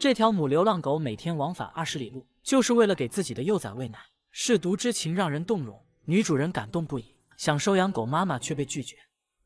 这条母流浪狗每天往返二十里路，就是为了给自己的幼崽喂奶。舐犊之情让人动容，女主人感动不已，想收养狗妈妈却被拒绝。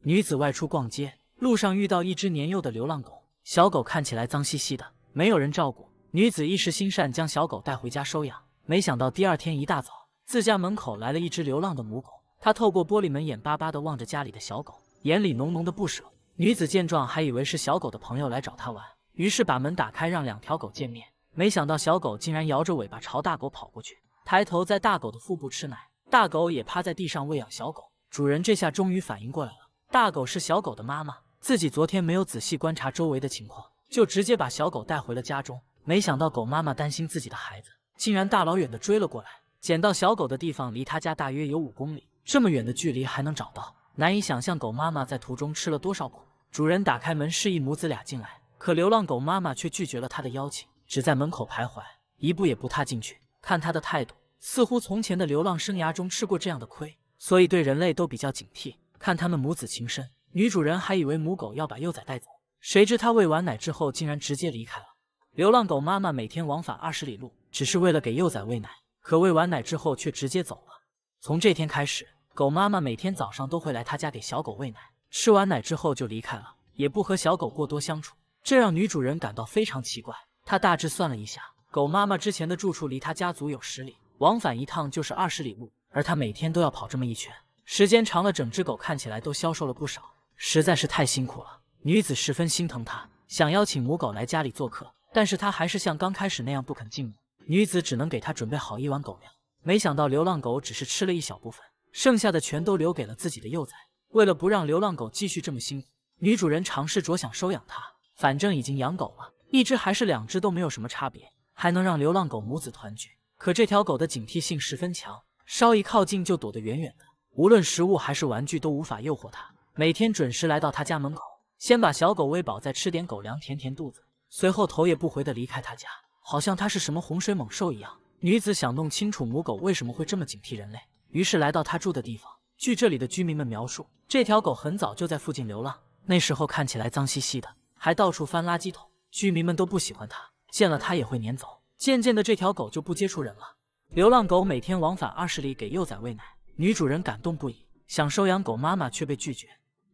女子外出逛街，路上遇到一只年幼的流浪狗，小狗看起来脏兮兮的，没有人照顾。女子一时心善，将小狗带回家收养。没想到第二天一大早，自家门口来了一只流浪的母狗，它透过玻璃门眼巴巴地望着家里的小狗，眼里浓浓的不舍。女子见状，还以为是小狗的朋友来找她玩。于是把门打开，让两条狗见面。没想到小狗竟然摇着尾巴朝大狗跑过去，抬头在大狗的腹部吃奶。大狗也趴在地上喂养小狗。主人这下终于反应过来了，大狗是小狗的妈妈，自己昨天没有仔细观察周围的情况，就直接把小狗带回了家中。没想到狗妈妈担心自己的孩子，竟然大老远的追了过来。捡到小狗的地方离他家大约有五公里，这么远的距离还能找到，难以想象狗妈妈在途中吃了多少苦。主人打开门，示意母子俩进来。可流浪狗妈妈却拒绝了他的邀请，只在门口徘徊，一步也不踏进去。看她的态度，似乎从前的流浪生涯中吃过这样的亏，所以对人类都比较警惕。看他们母子情深，女主人还以为母狗要把幼崽带走，谁知她喂完奶之后竟然直接离开了。流浪狗妈妈每天往返二十里路，只是为了给幼崽喂奶。可喂完奶之后却直接走了。从这天开始，狗妈妈每天早上都会来她家给小狗喂奶，吃完奶之后就离开了，也不和小狗过多相处。这让女主人感到非常奇怪。她大致算了一下，狗妈妈之前的住处离她家族有十里，往返一趟就是二十里路，而她每天都要跑这么一圈，时间长了，整只狗看起来都消瘦了不少，实在是太辛苦了。女子十分心疼她，想邀请母狗来家里做客，但是她还是像刚开始那样不肯进门。女子只能给它准备好一碗狗粮，没想到流浪狗只是吃了一小部分，剩下的全都留给了自己的幼崽。为了不让流浪狗继续这么辛苦，女主人尝试着想收养它。反正已经养狗了，一只还是两只都没有什么差别，还能让流浪狗母子团聚。可这条狗的警惕性十分强，稍一靠近就躲得远远的，无论食物还是玩具都无法诱惑它。每天准时来到他家门口，先把小狗喂饱，再吃点狗粮填填肚子，随后头也不回地离开他家，好像它是什么洪水猛兽一样。女子想弄清楚母狗为什么会这么警惕人类，于是来到他住的地方。据这里的居民们描述，这条狗很早就在附近流浪，那时候看起来脏兮兮的。还到处翻垃圾桶，居民们都不喜欢它，见了它也会撵走。渐渐的，这条狗就不接触人了。流浪狗每天往返二十里给幼崽喂奶，女主人感动不已，想收养狗妈妈却被拒绝。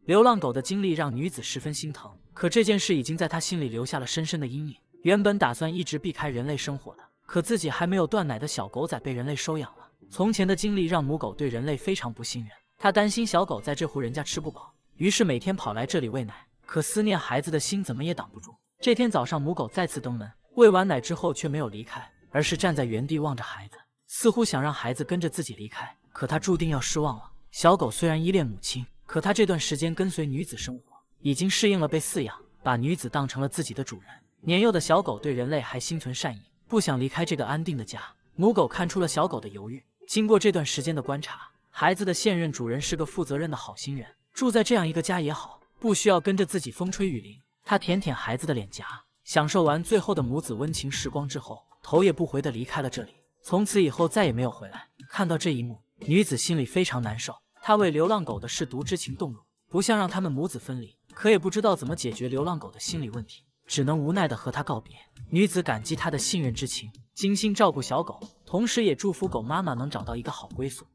流浪狗的经历让女子十分心疼，可这件事已经在她心里留下了深深的阴影。原本打算一直避开人类生活的，可自己还没有断奶的小狗仔被人类收养了。从前的经历让母狗对人类非常不信任，她担心小狗在这户人家吃不饱，于是每天跑来这里喂奶。可思念孩子的心怎么也挡不住。这天早上，母狗再次登门，喂完奶之后却没有离开，而是站在原地望着孩子，似乎想让孩子跟着自己离开。可它注定要失望了。小狗虽然依恋母亲，可它这段时间跟随女子生活，已经适应了被饲养，把女子当成了自己的主人。年幼的小狗对人类还心存善意，不想离开这个安定的家。母狗看出了小狗的犹豫。经过这段时间的观察，孩子的现任主人是个负责任的好心人，住在这样一个家也好。不需要跟着自己风吹雨淋，他舔舔孩子的脸颊，享受完最后的母子温情时光之后，头也不回的离开了这里，从此以后再也没有回来。看到这一幕，女子心里非常难受，她为流浪狗的舐犊之情动容，不想让他们母子分离，可也不知道怎么解决流浪狗的心理问题，只能无奈的和他告别。女子感激他的信任之情，精心照顾小狗，同时也祝福狗妈妈能找到一个好归宿。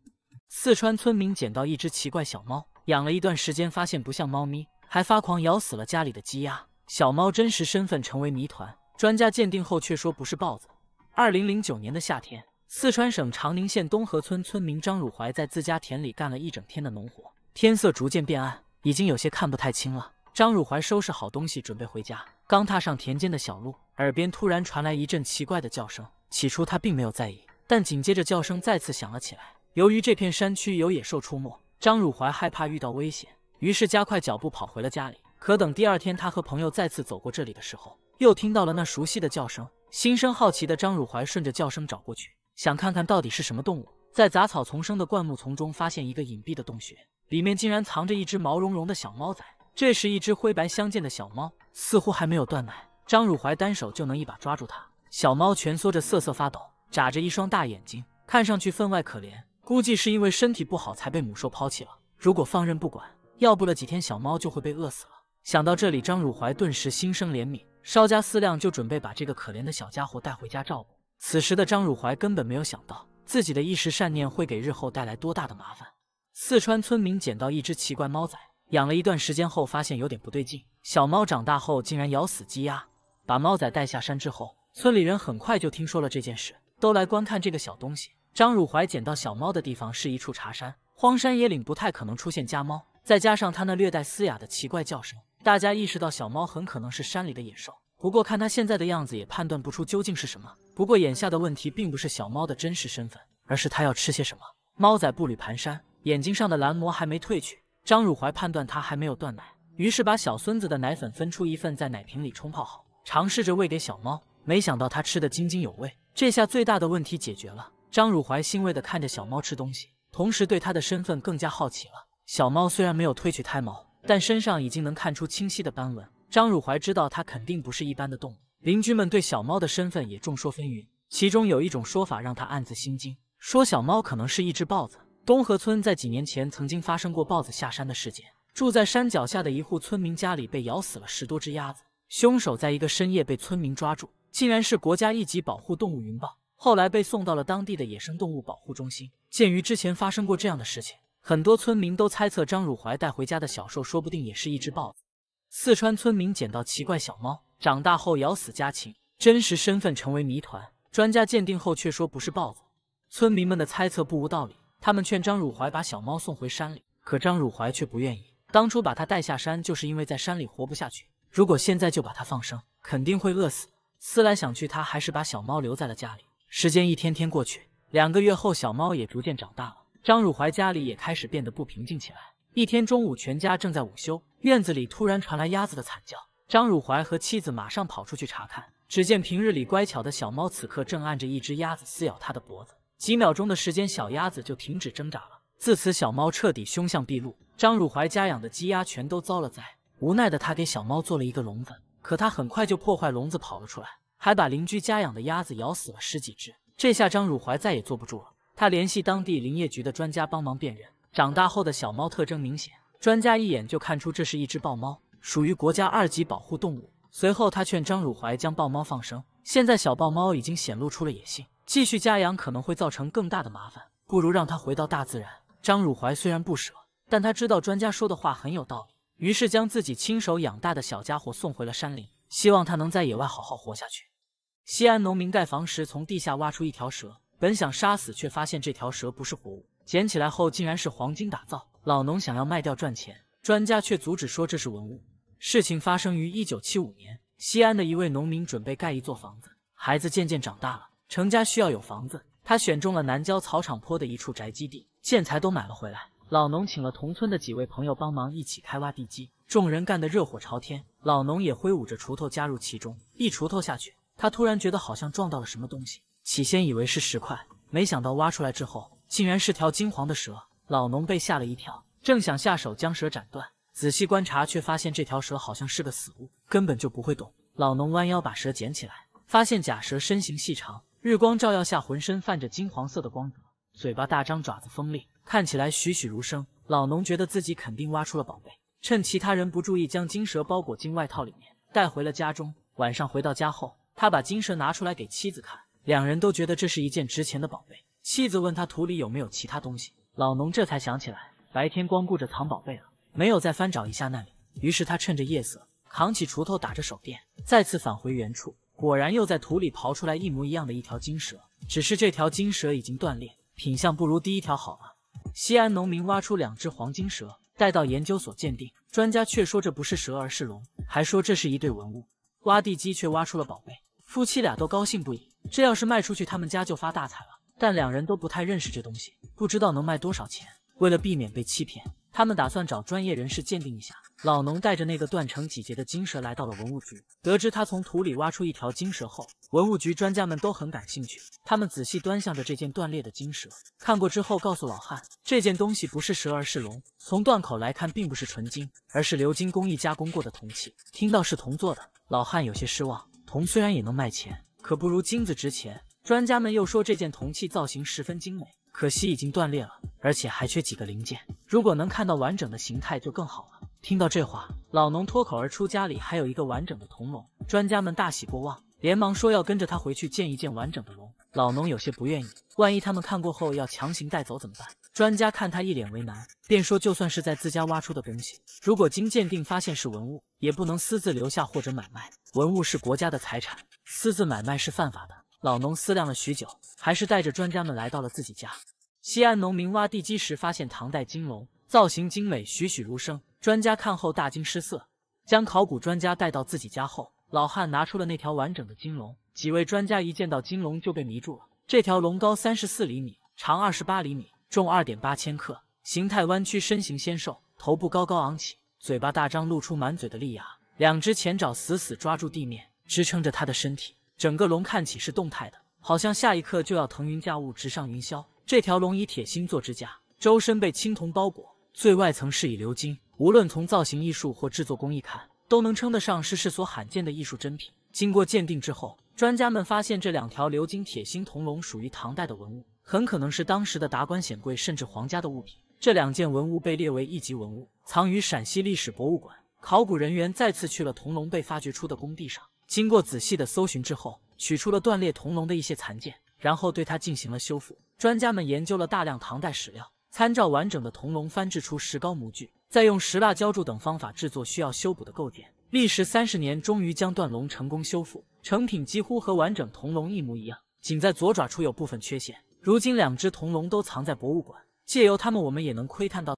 四川村民捡到一只奇怪小猫，养了一段时间，发现不像猫咪。还发狂咬死了家里的鸡鸭，小猫真实身份成为谜团。专家鉴定后却说不是豹子。二零零九年的夏天，四川省长宁县东河村村民张汝怀在自家田里干了一整天的农活，天色逐渐变暗，已经有些看不太清了。张汝怀收拾好东西准备回家，刚踏上田间的小路，耳边突然传来一阵奇怪的叫声。起初他并没有在意，但紧接着叫声再次响了起来。由于这片山区有野兽出没，张汝怀害怕遇到危险。于是加快脚步跑回了家里。可等第二天，他和朋友再次走过这里的时候，又听到了那熟悉的叫声。心生好奇的张汝怀顺着叫声找过去，想看看到底是什么动物。在杂草丛生的灌木丛中，发现一个隐蔽的洞穴，里面竟然藏着一只毛茸茸的小猫崽。这时，一只灰白相间的小猫，似乎还没有断奶。张汝怀单手就能一把抓住它，小猫蜷缩着瑟瑟发抖，眨着一双大眼睛，看上去分外可怜。估计是因为身体不好才被母兽抛弃了。如果放任不管，要不了几天，小猫就会被饿死了。想到这里，张汝怀顿时心生怜悯，稍加思量就准备把这个可怜的小家伙带回家照顾。此时的张汝怀根本没有想到自己的一时善念会给日后带来多大的麻烦。四川村民捡到一只奇怪猫仔，养了一段时间后发现有点不对劲，小猫长大后竟然咬死鸡鸭。把猫仔带下山之后，村里人很快就听说了这件事，都来观看这个小东西。张汝怀捡到小猫的地方是一处茶山，荒山野岭不太可能出现家猫。再加上它那略带嘶哑的奇怪叫声，大家意识到小猫很可能是山里的野兽。不过看它现在的样子，也判断不出究竟是什么。不过眼下的问题并不是小猫的真实身份，而是它要吃些什么。猫仔步履蹒跚，眼睛上的蓝膜还没褪去。张汝怀判断它还没有断奶，于是把小孙子的奶粉分出一份，在奶瓶里冲泡好，尝试着喂给小猫。没想到它吃得津津有味。这下最大的问题解决了。张汝怀欣慰的看着小猫吃东西，同时对它的身份更加好奇了。小猫虽然没有褪去胎毛，但身上已经能看出清晰的斑纹。张汝怀知道它肯定不是一般的动物。邻居们对小猫的身份也众说纷纭，其中有一种说法让他暗自心惊：说小猫可能是一只豹子。东河村在几年前曾经发生过豹子下山的事件，住在山脚下的一户村民家里被咬死了十多只鸭子。凶手在一个深夜被村民抓住，竟然是国家一级保护动物云豹。后来被送到了当地的野生动物保护中心。鉴于之前发生过这样的事情。很多村民都猜测张汝怀带回家的小兽说不定也是一只豹子。四川村民捡到奇怪小猫，长大后咬死家禽，真实身份成为谜团。专家鉴定后却说不是豹子。村民们的猜测不无道理，他们劝张汝怀把小猫送回山里，可张汝怀却不愿意。当初把他带下山，就是因为在山里活不下去。如果现在就把他放生，肯定会饿死。思来想去，他还是把小猫留在了家里。时间一天天过去，两个月后，小猫也逐渐长大了。张汝怀家里也开始变得不平静起来。一天中午，全家正在午休，院子里突然传来鸭子的惨叫。张汝怀和妻子马上跑出去查看，只见平日里乖巧的小猫此刻正按着一只鸭子撕咬它的脖子。几秒钟的时间，小鸭子就停止挣扎了。自此，小猫彻底凶相毕露。张汝怀家养的鸡鸭全都遭了灾。无奈的他给小猫做了一个笼子，可它很快就破坏笼子跑了出来，还把邻居家养的鸭子咬死了十几只。这下张汝怀再也坐不住了。他联系当地林业局的专家帮忙辨认，长大后的小猫特征明显，专家一眼就看出这是一只豹猫，属于国家二级保护动物。随后，他劝张汝怀将豹猫放生。现在小豹猫已经显露出了野性，继续家养可能会造成更大的麻烦，不如让它回到大自然。张汝怀虽然不舍，但他知道专家说的话很有道理，于是将自己亲手养大的小家伙送回了山林，希望它能在野外好好活下去。西安农民盖房时从地下挖出一条蛇。本想杀死，却发现这条蛇不是活物。捡起来后，竟然是黄金打造。老农想要卖掉赚钱，专家却阻止说这是文物。事情发生于一九七五年，西安的一位农民准备盖一座房子。孩子渐渐长大了，成家需要有房子。他选中了南郊草场坡的一处宅基地，建材都买了回来。老农请了同村的几位朋友帮忙一起开挖地基，众人干得热火朝天，老农也挥舞着锄头加入其中。一锄头下去，他突然觉得好像撞到了什么东西。起先以为是石块，没想到挖出来之后，竟然是条金黄的蛇。老农被吓了一跳，正想下手将蛇斩断，仔细观察却发现这条蛇好像是个死物，根本就不会动。老农弯腰把蛇捡起来，发现假蛇身形细长，日光照耀下浑身泛着金黄色的光泽，嘴巴大张，爪子锋利，看起来栩栩如生。老农觉得自己肯定挖出了宝贝，趁其他人不注意，将金蛇包裹进外套里面，带回了家中。晚上回到家后，他把金蛇拿出来给妻子看。两人都觉得这是一件值钱的宝贝。妻子问他土里有没有其他东西，老农这才想起来白天光顾着藏宝贝了，没有再翻找一下那里。于是他趁着夜色，扛起锄头，打着手电，再次返回原处，果然又在土里刨出来一模一样的一条金蛇。只是这条金蛇已经断裂，品相不如第一条好了。西安农民挖出两只黄金蛇，带到研究所鉴定，专家却说这不是蛇而是龙，还说这是一对文物。挖地基却挖出了宝贝，夫妻俩都高兴不已。这要是卖出去，他们家就发大财了。但两人都不太认识这东西，不知道能卖多少钱。为了避免被欺骗，他们打算找专业人士鉴定一下。老农带着那个断成几节的金蛇来到了文物局。得知他从土里挖出一条金蛇后，文物局专家们都很感兴趣。他们仔细端详着这件断裂的金蛇，看过之后告诉老汉，这件东西不是蛇，而是龙。从断口来看，并不是纯金，而是鎏金工艺加工过的铜器。听到是铜做的，老汉有些失望。铜虽然也能卖钱。可不如金子值钱。专家们又说，这件铜器造型十分精美，可惜已经断裂了，而且还缺几个零件。如果能看到完整的形态就更好了。听到这话，老农脱口而出：“家里还有一个完整的铜龙。”专家们大喜过望，连忙说要跟着他回去见一见完整的龙。老农有些不愿意，万一他们看过后要强行带走怎么办？专家看他一脸为难，便说：“就算是在自家挖出的东西，如果经鉴定发现是文物，也不能私自留下或者买卖。文物是国家的财产，私自买卖是犯法的。”老农思量了许久，还是带着专家们来到了自己家。西安农民挖地基时发现唐代金龙，造型精美，栩栩如生。专家看后大惊失色，将考古专家带到自己家后，老汉拿出了那条完整的金龙。几位专家一见到金龙就被迷住了。这条龙高三十四厘米，长二十八厘米。重二点八千克，形态弯曲，身形纤瘦，头部高高昂起，嘴巴大张，露出满嘴的利牙，两只前爪死死抓住地面，支撑着它的身体。整个龙看起是动态的，好像下一刻就要腾云驾雾，直上云霄。这条龙以铁心做支架，周身被青铜包裹，最外层是以鎏金。无论从造型艺术或制作工艺看，都能称得上是世所罕见的艺术珍品。经过鉴定之后，专家们发现这两条鎏金铁心铜龙属于唐代的文物。很可能是当时的达官显贵甚至皇家的物品。这两件文物被列为一级文物，藏于陕西历史博物馆。考古人员再次去了铜龙被发掘出的工地上，经过仔细的搜寻之后，取出了断裂铜龙的一些残件，然后对它进行了修复。专家们研究了大量唐代史料，参照完整的铜龙，翻制出石膏模具，再用石蜡浇筑等方法制作需要修补的构件。历时三十年，终于将断龙成功修复，成品几乎和完整铜龙一模一样，仅在左爪处有部分缺陷。如今，两只铜龙都藏在博物馆，借由它们，我们也能窥探到。